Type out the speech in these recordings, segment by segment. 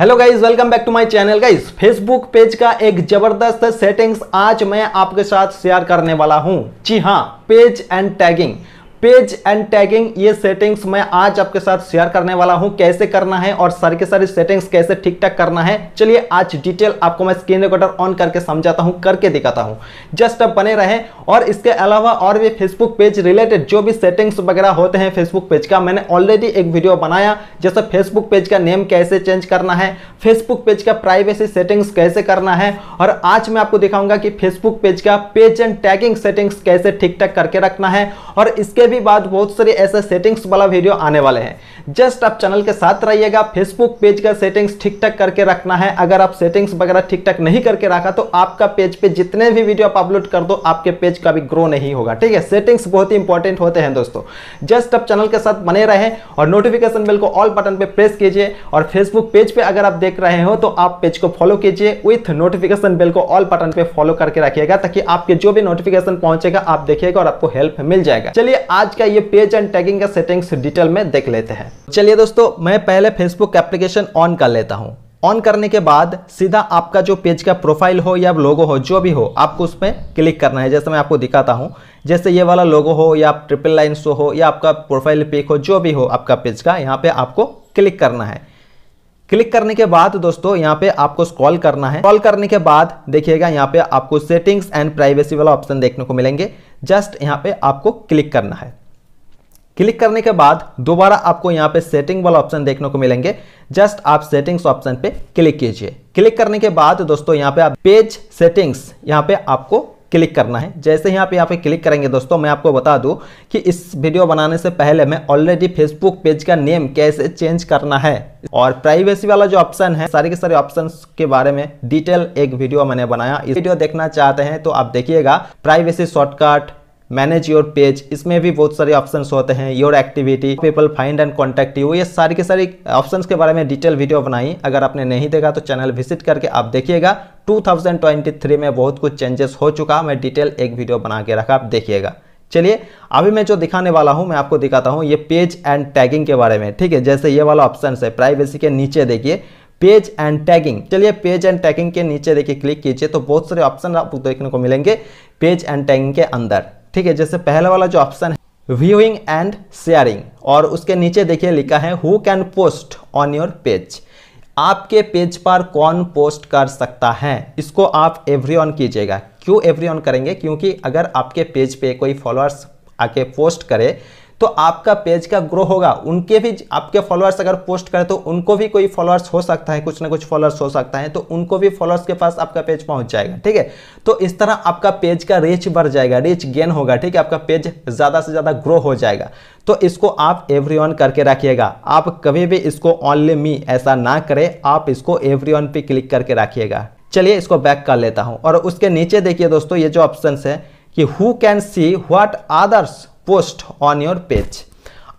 hello guys welcome back to my channel guys Facebook page का एक जबरदस्त settings आज मैं आपके साथ शेयर करने वाला हूं जी हां page and tagging page and tagging ये सेटिंग्स मैं आज आपके साथ शेयर करने वाला हूँ कैसे करना है और सारी के सारी सेटिंग्स कैसे ठीक ठाक करना है चलिए आज डिटेल आपको मैं स्क्रीन रिकॉर्डर ऑन करके समझाता हूँ करके दिखाता हूँ जस्ट आप बने रहे और इसके अलावा और भी फेसबुक पेज रिलेटेड जो भी सेटिंग्स वगैरह होते हैं फेसबुक पेज का मैंने ऑलरेडी एक वीडियो बनाया जैसे फेसबुक पेज का नेम कैसे चेंज करना है फेसबुक पेज का प्राइवेसी सेटिंग्स कैसे करना है और आज मैं आपको दिखाऊंगा कि फेसबुक पेज का पेज एंड टैगिंग सेटिंग्स कैसे ठीक ठाक करके रखना है और इसके भी बाद बहुत सारे ऐसे सेटिंग्स वाला वीडियो आने वाले हैं जस्ट आप चैनल के साथ रहिएगा फेसबुक पेज का सेटिंग्स ठीक ठाक करके रखना है अगर आप सेटिंग्स वगैरह ठीक ठाक नहीं करके रखा तो आपका पेज पे जितने भी वीडियो आप अपलोड कर दो आपके पेज का भी ग्रो नहीं होगा ठीक है सेटिंग्स बहुत ही इंपॉर्टेंट होते हैं दोस्तों जस्ट आप चैनल के साथ बने रहे और नोटिफिकेशन बिल को ऑल बटन पर प्रेस कीजिए और फेसबुक पेज पर अगर आप देख रहे हो तो आप पेज को फॉलो कीजिए विथ नोटिफिकेशन बिल को ऑल बटन पर फॉलो करके रखिएगा ताकि आपके जो भी नोटिफिकेशन पहुंचेगा आप देखिएगा और आपको हेल्प मिल जाएगा चलिए आज आज का ये पेज एंड टैगिंग का सेटिंग्स डिटेल में देख लेते हैं चलिए दोस्तों मैं पहले फेसबुक एप्लीकेशन ऑन कर लेता हूँ ऑन करने के बाद सीधा आपका जो पेज का प्रोफाइल हो या लोगो हो जो भी हो आपको उसमें क्लिक करना है जैसे मैं आपको दिखाता हूँ जैसे ये वाला लोगो हो या ट्रिपल लाइन शो हो या आपका प्रोफाइल पिक हो जो भी हो आपका पेज का यहाँ पे आपको क्लिक करना है क्लिक करने के बाद दोस्तों यहाँ पे आपको स्क्रॉल करना है स्क्रॉल करने के बाद देखिएगा यहाँ पे आपको सेटिंग्स एंड प्राइवेसी वाला ऑप्शन देखने को मिलेंगे जस्ट यहाँ पे आपको क्लिक करना है क्लिक करने के बाद दोबारा आपको यहाँ पे सेटिंग वाला ऑप्शन देखने को मिलेंगे जस्ट आप सेटिंग्स ऑप्शन पे क्लिक कीजिए क्लिक करने के बाद दोस्तों यहाँ पे आप पेज सेटिंग्स यहाँ पे आपको क्लिक करना है जैसे ही आप यहाँ पे क्लिक करेंगे दोस्तों मैं आपको बता दूँ कि इस वीडियो बनाने से पहले मैं ऑलरेडी फेसबुक पेज का नेम कैसे चेंज करना है और प्राइवेसी वाला जो ऑप्शन है सारे के सारे ऑप्शन के बारे में डिटेल एक वीडियो मैंने बनाया इस वीडियो देखना चाहते हैं तो आप देखिएगा privacy shortcut manage your page इसमें भी बहुत सारे ऑप्शन होते हैं your activity people find and contact you ये सारी के सारी ऑप्शन के बारे में डिटेल वीडियो बनाई अगर आपने नहीं देखा तो चैनल विजिट करके आप देखिएगा 2023 में बहुत कुछ चेंजेस हो चुका मैं डिटेल एक वीडियो बना के रखा आप देखिएगा चलिए अभी मैं जो दिखाने वाला हूँ मैं आपको दिखाता हूँ ये पेज एंड टैगिंग के बारे में ठीक है जैसे ये वाला ऑप्शन है प्राइवेसी के नीचे देखिए पेज एंड टैगिंग चलिए पेज एंड टैगिंग के नीचे देखिए क्लिक कीजिए तो बहुत सारे ऑप्शन आपको देखने को मिलेंगे पेज एंड टैगिंग के अंदर ठीक है जैसे पहला वाला जो ऑप्शन है व्यूइंग एंड शेयरिंग और उसके नीचे देखिए लिखा है who can post on your page आपके पेज पर कौन पोस्ट कर सकता है इसको आप एवरी ऑन कीजिएगा क्यों एवरी ऑन करेंगे क्योंकि अगर आपके पेज पे कोई फॉलोअर्स आके पोस्ट करे तो आपका पेज का ग्रो होगा उनके भी आपके फॉलोअर्स अगर पोस्ट करें तो उनको भी कोई फॉलोअर्स हो सकता है कुछ ना कुछ फॉलोअर्स हो सकता है तो उनको भी फॉलोअर्स के पास आपका पेज पहुंच जाएगा ठीक है तो इस तरह आपका पेज का रीच बढ़ जाएगा रीच गेन होगा ठीक है आपका पेज ज़्यादा से ज़्यादा ग्रो हो जाएगा तो इसको आप एवरी करके रखिएगा आप कभी भी इसको ऑनली मी ऐसा ना करें आप इसको एवरी पे क्लिक करके रखिएगा चलिए इसको बैक कर लेता हूँ और उसके नीचे देखिए दोस्तों ये जो ऑप्शन है कि who can see what others post on your page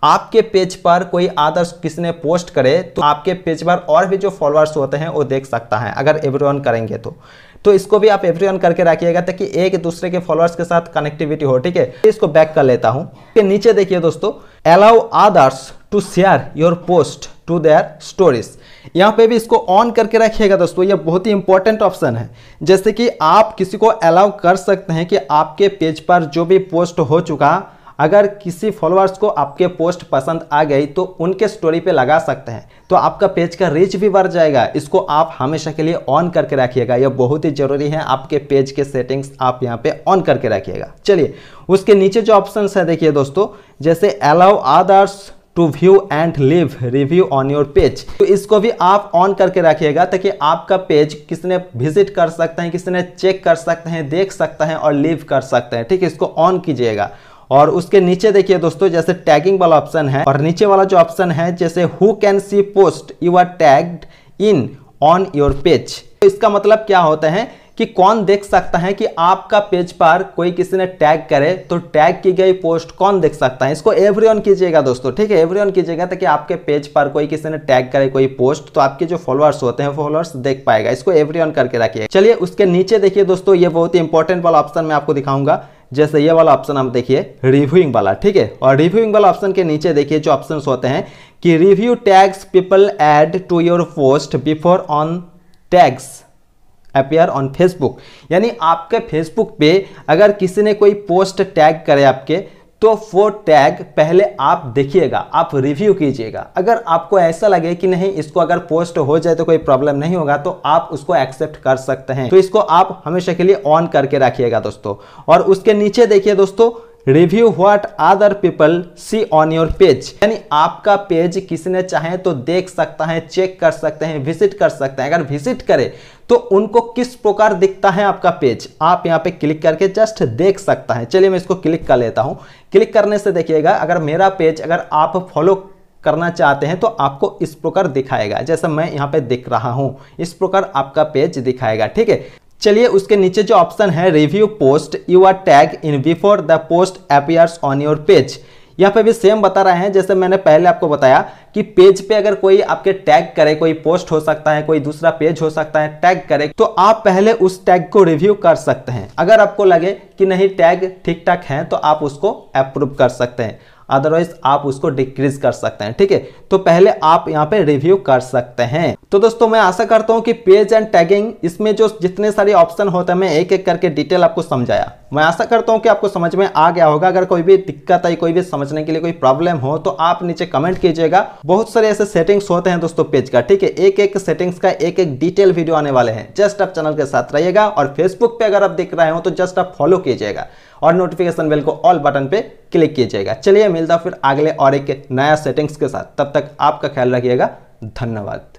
आपके पेज पर कोई आदर्श किसने पोस्ट करे तो आपके पेज पर और भी जो फॉलोअर्स होते हैं वो देख सकता है अगर एवरीवन करेंगे तो तो इसको भी आप एवरीवन करके रखिएगा ताकि एक दूसरे के फॉलोअर्स के साथ कनेक्टिविटी हो ठीक है इसको बैक कर लेता हूँ के नीचे देखिए दोस्तों allow others to share your post to their stories यहाँ पे भी इसको ऑन करके रखिएगा दोस्तों ये बहुत ही इंपॉर्टेंट ऑप्शन है जैसे कि आप किसी को अलाउ कर सकते हैं कि आपके पेज पर जो भी पोस्ट हो चुका अगर किसी फॉलोअर्स को आपके पोस्ट पसंद आ गई तो उनके स्टोरी पे लगा सकते हैं तो आपका पेज का रीच भी बढ़ जाएगा इसको आप हमेशा के लिए ऑन करके रखिएगा यह बहुत ही ज़रूरी है आपके पेज के सेटिंग्स आप यहाँ पे ऑन करके रखिएगा चलिए उसके नीचे जो ऑप्शन है देखिए दोस्तों जैसे allow others to view and leave review on your page तो इसको भी आप ऑन करके रखिएगा ताकि आपका पेज किसने विजिट कर सकते हैं किसने चेक कर सकते हैं देख सकते हैं और लिव कर सकते हैं ठीक है इसको ऑन कीजिएगा और उसके नीचे देखिए दोस्तों जैसे टैगिंग वाला ऑप्शन है और नीचे वाला जो ऑप्शन है जैसे who can see post you are tagged in on your page इसका मतलब क्या होता है कि कौन देख सकता है कि आपका पेज पर कोई किसी ने टैग करे तो टैग की गई पोस्ट कौन देख सकता है इसको एवरी ऑन कीजिएगा दोस्तों ठीक है एवरी ऑन कीजिएगा ताकि आपके पेज पर कोई किसी ने टैग करे कोई पोस्ट तो आपके जो फॉलोअर्स होते हैं फॉलोअर्स देख पाएगा इसको एवरी ऑन करके रखिए चलिए उसके नीचे देखिए दोस्तों ये बहुत ही इंपॉर्टेंट वाला ऑप्शन मैं आपको दिखाऊंगा जैसे ये वाला ऑप्शन हम देखिए रिव्यूइंग वाला ठीक है और रिव्यूइंग वाला ऑप्शन के नीचे देखिए जो ऑप्शन होते हैं कि review tags people add to your post before on tags appear on Facebook यानी आपके फेसबुक पे अगर किसी ने कोई पोस्ट टैग करे आपके तो वो टैग पहले आप देखिएगा आप रिव्यू कीजिएगा अगर आपको ऐसा लगे कि नहीं इसको अगर पोस्ट हो जाए तो कोई प्रॉब्लम नहीं होगा तो आप उसको एक्सेप्ट कर सकते हैं तो इसको आप हमेशा के लिए ऑन करके रखिएगा दोस्तों और उसके नीचे देखिए दोस्तों review what other people see on your page यानी आपका पेज किसने चाहे तो देख सकता है चेक कर सकते हैं विजिट कर सकते हैं अगर विजिट करे तो उनको किस प्रकार दिखता है आपका पेज आप यहाँ पे क्लिक करके जस्ट देख सकता है चलिए मैं इसको क्लिक कर लेता हूँ क्लिक करने से देखिएगा अगर मेरा पेज अगर आप फॉलो करना चाहते हैं तो आपको इस प्रकार दिखाएगा जैसा मैं यहाँ पे दिख रहा हूँ इस प्रकार आपका पेज दिखाएगा ठीक है चलिए उसके नीचे जो ऑप्शन है review post you are tag in before the post appears on your page यहाँ पे भी सेम बता रहे हैं जैसे मैंने पहले आपको बताया कि पेज पे अगर कोई आपके टैग करे कोई पोस्ट हो सकता है कोई दूसरा पेज हो सकता है टैग करे तो आप पहले उस टैग को रिव्यू कर सकते हैं अगर आपको लगे कि नहीं टैग ठीक ठाक है तो आप उसको अप्रूव कर सकते हैं अदरवाइज आप उसको डिक्रीज कर सकते हैं ठीक है तो पहले आप यहाँ पे रिव्यू कर सकते हैं तो दोस्तों मैं आशा करता हूँ कि पेज एंड टैगिंग इसमें जो जितने सारे ऑप्शन होते हैं मैं एक एक करके डिटेल आपको समझाया मैं आशा करता हूँ कि आपको समझ में आ गया होगा अगर कोई भी दिक्कत आई कोई भी समझने के लिए कोई प्रॉब्लम हो तो आप नीचे कमेंट कीजिएगा बहुत सारे ऐसे सेटिंग्स होते हैं दोस्तों पेज का ठीक है एक एक सेटिंग्स का एक एक डिटेल वीडियो आने वाले हैं जस्ट आप चैनल के साथ रहिएगा और फेसबुक पे अगर आप देख रहे हो तो जस्ट आप फॉलो कीजिएगा और नोटिफिकेशन बेल को ऑल बटन पे क्लिक कीजिएगा चलिए मिलता फिर अगले और एक नया सेटिंग्स के साथ तब तक आपका ख्याल रखिएगा धन्यवाद